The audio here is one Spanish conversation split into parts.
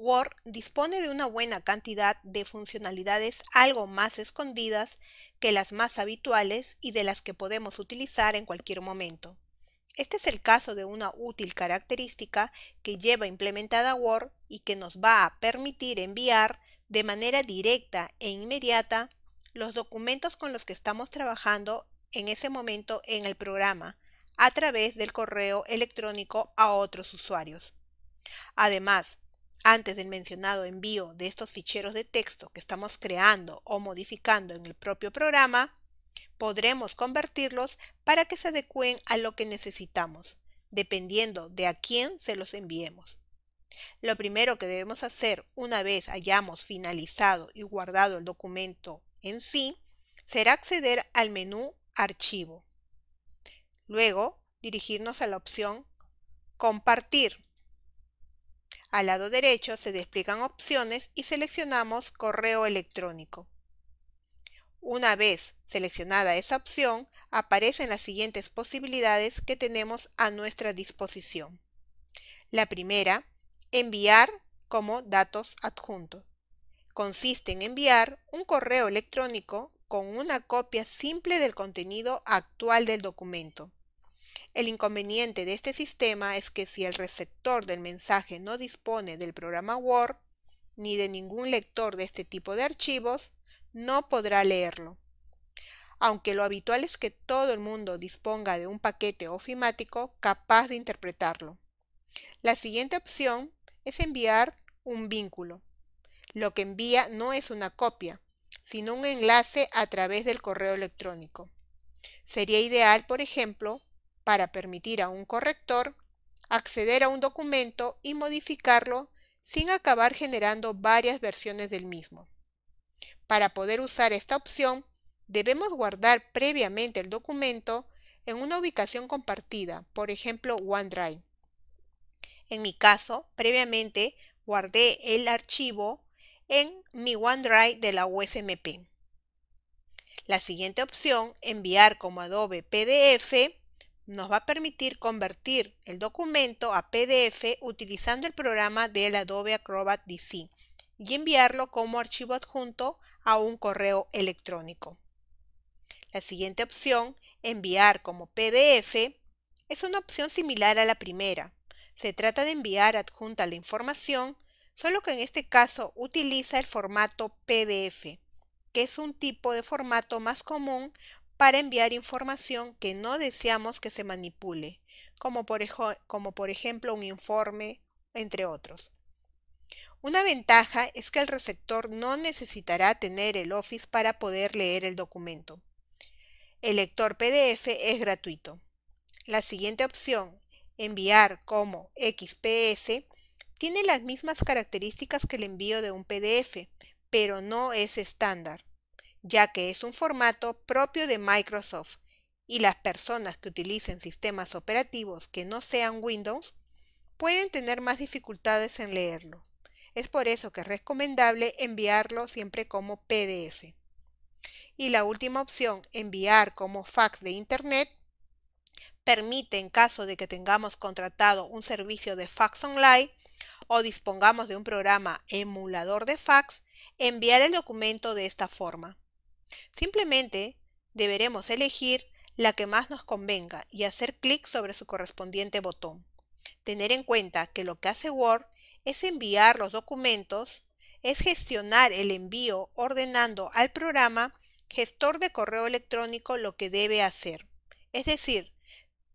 Word dispone de una buena cantidad de funcionalidades algo más escondidas que las más habituales y de las que podemos utilizar en cualquier momento. Este es el caso de una útil característica que lleva implementada Word y que nos va a permitir enviar de manera directa e inmediata los documentos con los que estamos trabajando en ese momento en el programa a través del correo electrónico a otros usuarios. Además, antes del mencionado envío de estos ficheros de texto que estamos creando o modificando en el propio programa, podremos convertirlos para que se adecuen a lo que necesitamos, dependiendo de a quién se los enviemos. Lo primero que debemos hacer una vez hayamos finalizado y guardado el documento en sí, será acceder al menú Archivo. Luego, dirigirnos a la opción Compartir al lado derecho se despliegan opciones y seleccionamos correo electrónico. Una vez seleccionada esa opción, aparecen las siguientes posibilidades que tenemos a nuestra disposición. La primera, enviar como datos adjuntos. Consiste en enviar un correo electrónico con una copia simple del contenido actual del documento. El inconveniente de este sistema es que si el receptor del mensaje no dispone del programa Word ni de ningún lector de este tipo de archivos, no podrá leerlo. Aunque lo habitual es que todo el mundo disponga de un paquete ofimático capaz de interpretarlo. La siguiente opción es enviar un vínculo. Lo que envía no es una copia, sino un enlace a través del correo electrónico. Sería ideal, por ejemplo, para permitir a un corrector acceder a un documento y modificarlo sin acabar generando varias versiones del mismo. Para poder usar esta opción, debemos guardar previamente el documento en una ubicación compartida, por ejemplo OneDrive. En mi caso, previamente guardé el archivo en mi OneDrive de la USMP. La siguiente opción, enviar como Adobe PDF, nos va a permitir convertir el documento a PDF utilizando el programa del Adobe Acrobat DC y enviarlo como archivo adjunto a un correo electrónico. La siguiente opción, enviar como PDF, es una opción similar a la primera. Se trata de enviar adjunta la información, solo que en este caso utiliza el formato PDF, que es un tipo de formato más común para enviar información que no deseamos que se manipule, como por, ejemplo un informe, entre otros. Una ventaja es que el receptor no necesitará tener el Office para poder leer el documento. El lector PDF es gratuito. La siguiente opción, enviar como XPS, tiene las mismas características que el envío de un PDF, pero no es estándar ya que es un formato propio de Microsoft y las personas que utilicen sistemas operativos que no sean Windows pueden tener más dificultades en leerlo. Es por eso que es recomendable enviarlo siempre como PDF. Y la última opción, enviar como fax de Internet, permite en caso de que tengamos contratado un servicio de fax online o dispongamos de un programa emulador de fax, enviar el documento de esta forma. Simplemente deberemos elegir la que más nos convenga y hacer clic sobre su correspondiente botón. Tener en cuenta que lo que hace Word es enviar los documentos, es gestionar el envío ordenando al programa gestor de correo electrónico lo que debe hacer. Es decir,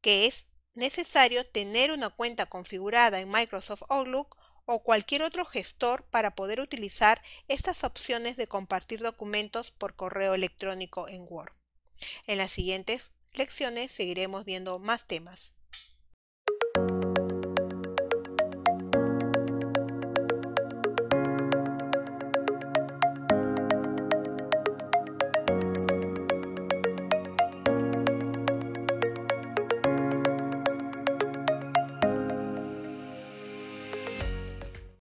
que es necesario tener una cuenta configurada en Microsoft Outlook o cualquier otro gestor para poder utilizar estas opciones de compartir documentos por correo electrónico en Word. En las siguientes lecciones seguiremos viendo más temas.